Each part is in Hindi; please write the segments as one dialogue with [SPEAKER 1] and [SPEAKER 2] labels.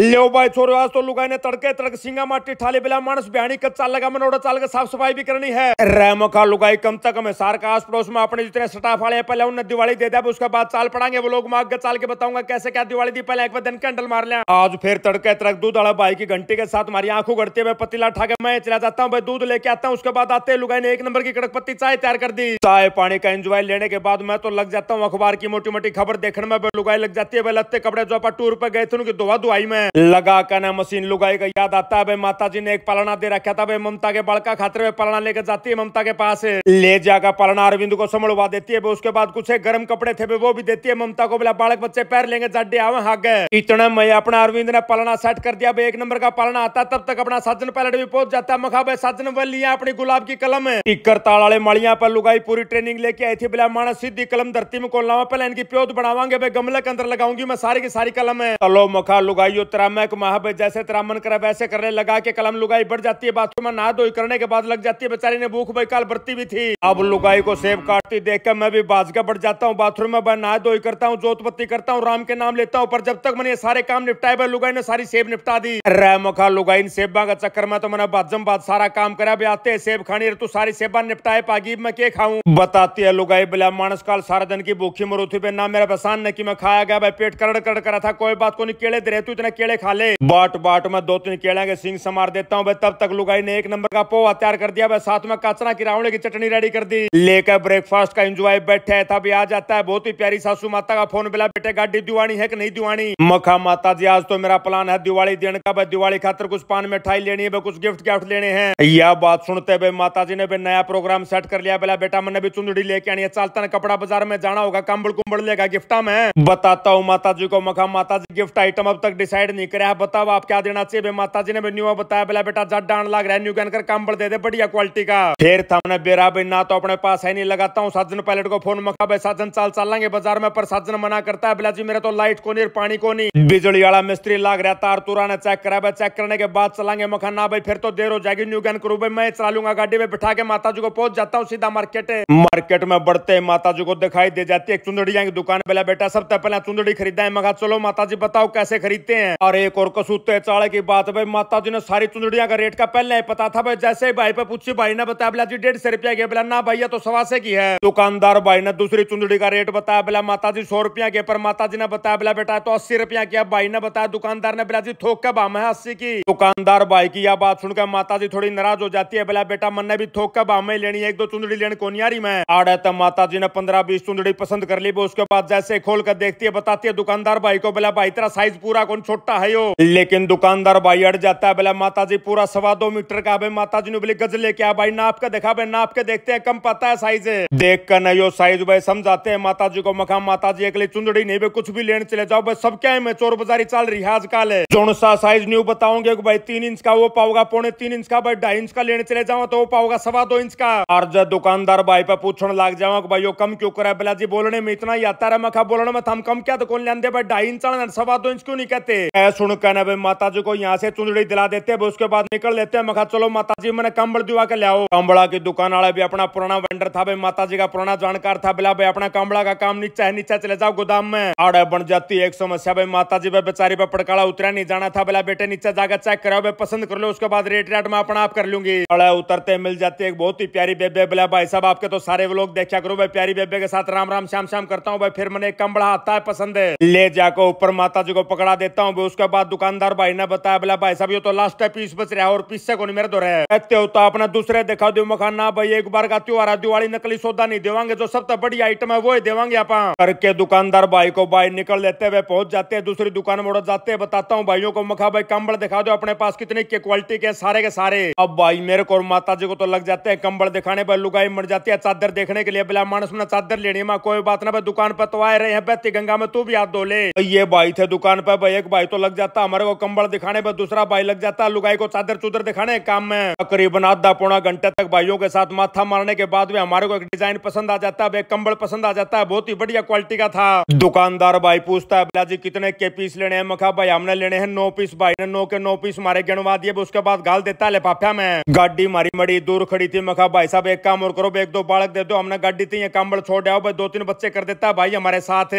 [SPEAKER 1] લ્યો भाई છોરો आज तो लुगाई ने तड़के तड़क सिंगा माटी પેલા માણસ બિહાણી लगा मनोड़ चाल ચાલ के साफ सफाई भी करनी है रहमो का लुगाई कम तक हमें सार का आस पड़ोस में अपने जितने स्टाफ वाले हैं पहले उन्हें दिवाली दे दे उसके बाद चाल पड़ांगे वो लोग मांग के चाल के बताऊंगा कैसे क्या दिवाली दी पहले एक बार दिन कैंडल मार लिया आज फिर तड़के तड़क दूध अड़ा भाई की घंटी के साथ मारी आंखों गढ़ती है पतीला उठा मैं चला जाता हूँ भाई दूध लेके आता हूँ उसके बाद आते लुगाई ने एक नंबर की कड़क पत्ती चाय तैयार कर दी चाय पानी का एंजॉय लेने के बाद मैं तो लग जाता हूँ अखबार की मोटी मोटी खबर देखने में लुगाई लग जाती है लत्ते कपड़े जो टूर पर गए थे उनकी दुआ दुआई में लगा का ना मशीन लुगाई का याद आता है माता जी ने एक पालना दे रखा था भाई ममता के बड़का खातरे में पालना लेकर जाती है ममता के पास ले जाकर पालना अरविंद को समलवा देती है उसके बाद कुछ गर्म कपड़े थे वो भी देती है ममता को बोला बालक बच्चे पैर लेंगे जाडे आवे हाँ गए इतना मैं अपना अरविंद ने पालना सेट कर दिया एक नंबर का पालना आता तब तक अपना साजन पैलेट भी पहुंच जाता है भाई साजन व लिया अपनी गुलाब की कलम टिक्कर ताल वाले पर लुगाई पूरी ट्रेनिंग लेके आई थी बोला माना सीधी कलम धरती में कोल लावा पहले इनकी प्योत बनावा भाई गमले के अंदर लगाऊंगी मैं सारी की सारी कलम है तलो मखा लुगाई को महा जैसे त्रामन करा वैसे करने लगा के कलम लुगाई बढ़ जाती है बाथरूम में नहा धोई करने के बाद लग जाती है बेचारी ने भूख बैकाल बढ़ती भी थी अब लुगाई को सेब काटती देख कर मैं भी बाजगा बढ़ जाता हूँ बाथरूम में नहा धोई करता हूँ जोतपत्ती करता हूँ राम के नाम लेता हूँ पर जब तक मैंने सारे काम निपटाए भाई लुगाई ने सारी सेब निपटा दी रैमखा लुगाई ने सेबा का चक्कर में तो मैंने बाजम बाद सारा काम करा भी आते है सेब खानी तू सारी सेबा निपटाए पागी मैं के खाऊं बताती है लुगाई बोला मानस काल सारा दिन की भूखी मरूथी पे ना मेरा बसान न की मैं खाया गया भाई पेट करड़ करड़ करा था कोई बात को नहीं केड़े दे रहे तू इतना केले खा ले बाट बाट में दो तीन केले के सिंह समार देता हूँ तब तक लुगाई ने एक नंबर का पोहा तैयार कर दिया साथ में कचरा की रावणे की चटनी रेडी कर दी लेकर ब्रेकफास्ट का एंजॉय बैठे तभी आ जाता है बहुत ही प्यारी सासू माता का फोन बिला बेटे गाड़ी दीवानी है की नहीं दीवानी मखा माता जी आज तो मेरा प्लान है दिवाली देने का भाई दिवाली खातर कुछ पान मिठाई लेनी है कुछ गिफ्ट गिफ्ट लेने हैं यह बात सुनते भाई माता जी ने भी नया प्रोग्राम सेट कर लिया बोला बेटा मैंने भी चुंदड़ी लेके आनी है चलता ना कपड़ा बाजार में जाना होगा कम्बल कुंबड़ लेगा गिफ्टा में बताता हूँ माता जी को मखा माता जी गिफ्ट आइटम अब तक डिसाइड वेट नहीं करे बताओ आप क्या देना चाहिए माता जी ने न्यू बताया बोला बेटा जट डांड लग रहा है न्यू कर काम बढ़ दे दे बढ़िया क्वालिटी का फिर था बेरा भाई ना तो अपने पास है नहीं लगाता हूँ साजन पायलट को फोन मखा भाई साजन चाल चलेंगे बाजार में पर साजन मना करता है बोला जी मेरे तो लाइट को नहीं पानी को नहीं बिजली वाला मिस्त्री लाग रहा तार तुरा ने चेक करा भाई चेक करने के बाद चलाएंगे मखा ना भाई फिर तो देर हो जाएगी न्यू गन करू भाई मैं चला लूंगा गाड़ी में बिठा के माता जी को पहुंच जाता हूँ सीधा मार्केट मार्केट में बढ़ते माता जी को दिखाई दे जाती है चुंदड़ी जाएंगे दुकान बोला बेटा सबसे पहले चुंदड़ी खरीदा है मखा चलो माता जी बताओ कैसे खरीदते हैं और एक और कसूते चाड़े की बात भाई माता जी ने सारी चुंदड़िया का रेट का पहले ही पता था भाई जैसे ही भाई पे पूछी भाई ने बताया बोला जी डेढ़ सौ रुपया के बोला ना भैया तो सवा से की है दुकानदार भाई ने दूसरी चुंदड़ी का रेट बताया बोला माता जी सौ रुपया के पर माता जी ने बताया बोला बेटा तो अस्सी रुपया किया भाई ने बताया दुकानदार ने बोला जी थोक का भाव है अस्सी की दुकानदार भाई की यह बात सुनकर माता जी थोड़ी नाराज हो जाती है बोला बेटा मन ने भी थोक का भाव में लेनी है एक दो चुंदड़ी लेने को नहीं मैं आड़े तब तो माता जी ने पंद्रह बीस चुंदड़ी पसंद कर ली वो उसके बाद जैसे खोल कर देखती है बताती है दुकानदार भाई को बोला भाई तेरा साइज पूरा कौन छोटा जाता है यो लेकिन दुकानदार भाई अड़ जाता है बोला माता जी पूरा सवा दो मीटर का भाई माता जी ने बोले गज लेके आ भाई नाप के देखा भाई नाप के देखते हैं कम पता है साइज देख कर नो साइज भाई समझाते हैं माता जी को मखा माता जी अकेले चुंदड़ी नहीं भाई कुछ भी लेने चले जाओ भाई सब क्या है चोर बाजारी चाल रही है आजकल जोन सा साइज न्यू बताओगे भाई तीन इंच का वो पाओगा पौने तीन इंच का भाई ढाई इंच का लेने चले जाओ तो वो पाओगा सवा दो इंच का और जब दुकानदार भाई पे पूछने लग जाओ भाई यो कम क्यों करा बोला जी बोलने में इतना ही आता रहा मखा बोलने में तो हम कम क्या तो कौन लेते ढाई इंच सवा दो इंच क्यों नहीं कहते ए सुन ना भाई माता जी को यहाँ से चुंदड़ी दिला देते हैं उसके बाद निकल लेते हैं मखा चलो माता जी मैंने कम्बल दिवा के लियाओ कम्बड़ा की दुकान वाला भी अपना पुराना वेंडर था भाई माता जी का पुराना जानकार था बिला भाई अपना कम्बड़ा का काम नीचे है नीचे चले जाओ गोदाम में आड़े बन जाती है एक समस्या भाई माता जी भाई बेचारी पे पड़काला उतरा नहीं जाना था बिला बेटे नीचे जाकर चेक करो भाई पसंद कर लो उसके बाद रेट रेट में अपना आप कर लूंगी अड़े उतरते मिल जाती है बहुत ही प्यारी बेबे बिला भाई साहब आपके तो सारे लोग देखा करो भाई प्यारी बेबे के साथ राम राम श्याम श्याम करता हूँ भाई फिर मैंने कम्बड़ा आता है पसंद है ले जाकर ऊपर माता जी को पकड़ा देता हूँ उसके बाद दुकानदार भाई ने बताया बोला भाई साहब ये तो लास्ट पीस बच रहा है और पीस से नहीं मेरे दो रहे कहते हो तो आपने दूसरे दिखा दो मखान ना भाई एक बार का त्योहार दिवाली नकली सौदा नहीं देवांगे जो सबसे बड़ी आइटम है वो ही देवांगे आप हाँ। करके दुकानदार भाई को भाई निकल लेते हुए पहुंच जाते हैं दूसरी दुकान में जाते हैं बताता हूँ भाइयों को मखा भाई कम्बल दिखा दो अपने पास कितने के क्वालिटी के सारे के सारे अब भाई मेरे को और माता जी को तो लग जाते हैं कम्बल दिखाने पर लुगाई मर जाती है चादर देखने के लिए बोला मानस में चादर लेनी माँ कोई बात ना भाई दुकान पर तो आए रहे हैं बहती गंगा में तू भी हाथ धो ले ये भाई थे दुकान पर भाई एक भाई तो लग जाता हमारे को कंबल दिखाने पर दूसरा भाई लग जाता लुगाई को चादर चुदर दिखाने काम में तकरीबन आधा पौना घंटे तक भाइयों के साथ माथा मारने के बाद भी हमारे को एक डिजाइन पसंद आ जाता है एक कंबल पसंद आ जाता है बहुत ही बढ़िया क्वालिटी का था दुकानदार भाई पूछता है बिलाजी कितने के पीस लेने हैं मखा भाई हमने लेने हैं नौ पीस भाई ने नौ के नौ पीस मारे गणवा दिए उसके बाद गाल देता है लिफाफा में गाड़ी मारी मड़ी दूर खड़ी थी मखा भाई साहब एक काम और करो एक दो बालक दे दो हमने गाड़ी थी कंबल छोड़ दिया भाई दो तीन बच्चे कर देता है भाई हमारे साथ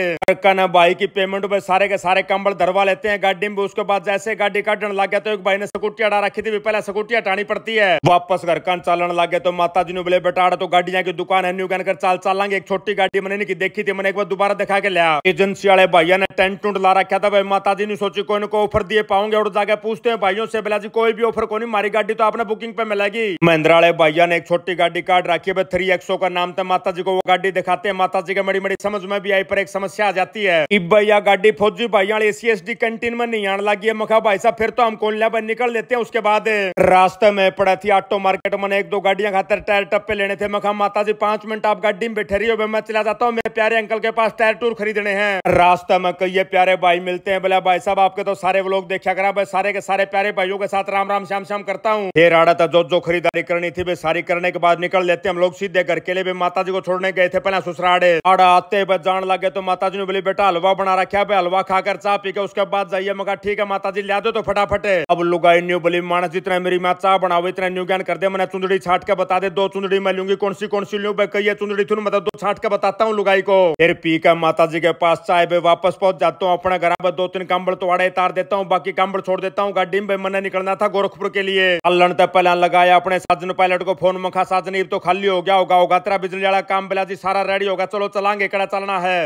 [SPEAKER 1] भाई की पेमेंट भाई सारे के सारे कंबल धरवा लेते हैं गाड़ी में उसके बाद जैसे गाड़ी काटने लग गया तो एक भाई ने स्कूटी हटा रखी थी पहले स्कूटी हटानी पड़ती है वापस घर कान चालन लग गया तो माता जी ने बोले बेटा तो गाड़िया की दुकान है न्यू कहकर कर चाल चालांगे एक छोटी गाड़ी मैंने की देखी थी मैंने एक बार दोबारा दिखा के लिया एजेंसी वाले भैया ने टेंट टूट ला रखा था भाई माता जी ने सोची कोई ना ऑफर दिए पाऊंगे और जाके पूछते हैं भाइयों से बोला जी कोई भी ऑफर को नहीं मारी गाड़ी तो आपने बुकिंग पे मिलेगी महिंद्रा वाले भैया ने एक छोटी गाड़ी काट रखी है थ्री एक्सो का नाम था माता जी को वो गाड़ी दिखाते हैं माता जी के बड़ी बड़ी समझ में भी आई पर एक समस्या आ जाती है भैया गाड़ी फौजी एसी एस डी लेकिन में नहीं आने लगी है मखा भाई साहब फिर तो हम कौन लिया निकल लेते हैं उसके बाद रास्ते में पड़ा थी ऑटो मार्केट मैंने एक दो गाड़ियां खातर टायर टप्पे लेने थे मखा माता जी पांच मिनट आप गाड़ी में बैठे रही हो मैं चला जाता हूँ मेरे प्यारे अंकल के पास टायर टूर खरीदने हैं रास्ते में कई प्यारे भाई मिलते हैं बोला भाई साहब आपके तो सारे लोग देखा करा भाई सारे के सारे प्यारे भाइयों के साथ राम राम श्याम श्याम करता हूँ फिर आड़ा था जो जो खरीदारी करनी थी वे सारी करने के बाद निकल लेते हम लोग सीधे घर के लिए भी माता जी को छोड़ने गए थे पहले ससुराड़े आड़ा आते जान लगे तो माता जी ने बोली बेटा हलवा बना रखा है हलवा खाकर चाह पी के उसके बाद जाइए बताइए मगर ठीक है माता जी लिया दो तो फटाफट अब लुगाई न्यू बोली मानस जितना मेरी माँ चाह बनाओ इतना न्यू ज्ञान कर दे मैंने चुंदड़ी छाट के बता दे दो चुंदड़ी मैं लूंगी कौन सी कौन सी लू कही चुंदड़ी थी मतलब दो छाट के बताता हूँ लुगाई को फिर पी कर माता जी के पास चाय पे वापस पहुंच जाता हूँ अपने घर पर दो तीन कंबल तो आड़े देता हूँ बाकी कंबल छोड़ देता हूँ गाड़ी में मैंने निकलना था गोरखपुर के लिए अल्लन तक पहला लगाया अपने साजन पायलट को फोन मखा साजन तो खाली हो गया होगा होगा तेरा बिजली वाला काम बिला जी सारा रेडी होगा चलो चलांगे कड़ा चलना है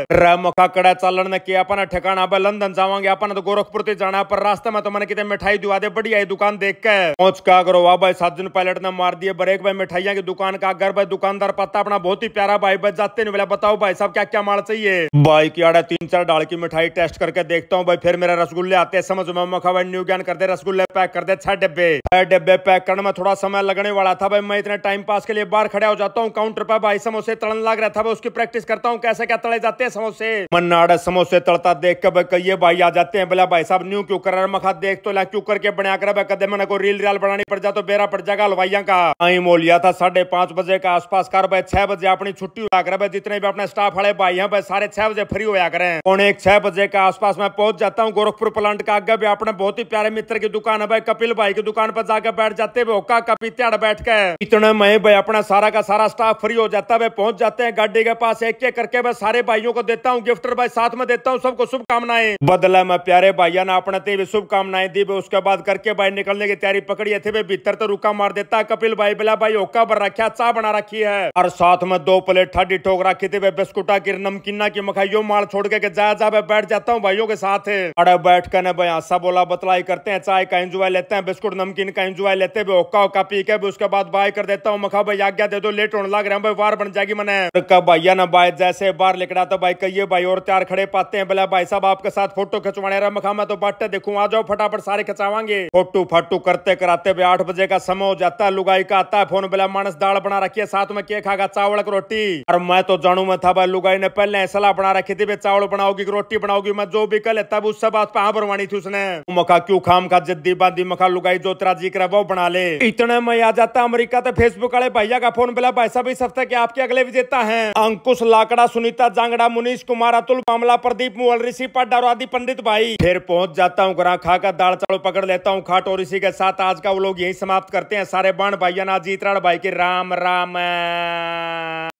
[SPEAKER 1] मखा कड़ा चलने किया अपना ठिकाना लंदन जावांगे अपना तो गोरखपुर पर रास्ते में तो मैंने कितने मिठाई दुआ दे बढ़िया दुकान देख के पहुंच का करो वाह भाई सात दिन पायलट ने मार दिए ब्रेक भाई मिठाइया की दुकान का घर भाई दुकानदार पता अपना बहुत ही प्यारा भाई भाई जाते नहीं बोला बताओ भाई साहब क्या क्या माल चाहिए भाई की आड़ा तीन चार डाल की मिठाई टेस्ट करके देखता हूँ भाई फिर मेरा रसगुल्ले आते हैं समझ में मखा भाई न्यू ज्ञान कर दे रसगुल्ले पैक कर दे छह डिब्बे छह डिब्बे पैक करने में थोड़ा समय लगने वाला था भाई मैं इतने टाइम पास के लिए बाहर खड़ा हो जाता हूँ काउंटर पर भाई समोसे तड़न लग रहा था भाई उसकी प्रैक्टिस करता हूँ कैसे क्या तड़े जाते हैं समोसे मन्नाड़ा समोसे तड़ता देख के भाई कहिए भाई आ जाते हैं बोला भाई भाई साहब न्यू क्यूकर कर मखा देख तो लाख क्यूकर करके बनाया कर कदे मैंने को रील रियाल बनानी पड़ जा तो बेरा पड़ जाएगा हलवाइया का आई मोलिया था साढ़े पांच बजे का आसपास कर भाई छह बजे अपनी छुट्टी हुआ कर भाई जितने भी अपने स्टाफ वाले भाई हैं भाई साढ़े छह बजे फ्री होया करें पौने एक छह बजे के आसपास मैं पहुंच जाता हूँ गोरखपुर प्लांट का आगे भी अपने बहुत ही प्यारे मित्र की दुकान है भाई कपिल भाई की दुकान पर जाकर बैठ जाते हुए होका कपी त्याड़ बैठ के इतने मैं भाई अपना सारा का सारा स्टाफ फ्री हो जाता है पहुंच जाते हैं गाड़ी के पास एक एक करके मैं सारे भाइयों को देता हूँ गिफ्टर भाई साथ में देता हूँ सबको शुभकामनाएं बदला मैं प्यारे भाई भाइया ने अपने ते शुभकामनाएं दी उसके बाद करके भाई निकलने की तैयारी पकड़ी है थे वे भीतर तो रुका मार देता कपिल भाई बिला भाई ओका भर रखा चाह बना रखी है और साथ में दो प्लेट ठाडी ठोक रखी थी वे बिस्कुटा की नमकीना की मखाइयों माल छोड़ के, जाया जा बैठ जाता हूँ भाइयों के साथ अरे बैठ कर भाई हंसा बोला बतलाई करते हैं चाय का एंजॉय लेते हैं बिस्कुट नमकीन का एंजॉय लेते हैं ओका ओका पी के भी उसके बाद बाय कर देता हूँ मखा भाई आज्ञा दे दो लेट होने लग रहे हैं भाई वार बन जाएगी मैंने कब भैया ना बाय जैसे बार लिखड़ा तो भाई कहिए भाई और तैयार खड़े पाते हैं बोला भाई साहब आपके साथ फोटो खिंचवाने रहा मखा मैं तो बाटे देखू आ जाओ फटाफट सारे खचावांगे फोटू फाटू करते कराते भी आठ बजे का समय हो जाता है लुगाई का आता है फोन बोला मानस दाल बना रखी है साथ में के खागा चावल की रोटी और मैं तो जानू में था भाई लुगाई ने पहले सलाह बना रखी थी चावल बनाओगी रोटी बनाओगी मैं जो भी कल तब उससे बात पे बनवानी थी उसने मखा क्यूँ खाम खा जिद्दी बांधी मखा लुगाई जो तेरा जी वो बना ले इतने में आ जाता अमरीका तो फेसबुक वाले भैया का फोन बोला भाई साहब इस हफ्ते के आपके अगले विजेता है अंकुश लाकड़ा सुनीता जांगड़ा मुनीष कुमार अतुल मामला प्रदीप मुअल ऋषि पाडार आदि पंडित भाई फिर फिर पहुंच जाता हूं ग्राम खाकर दाल चावल पकड़ लेता हूं खाट और इसी के साथ आज का वो लोग यही समाप्त करते हैं सारे बाण भाइयान आज भाई के राम राम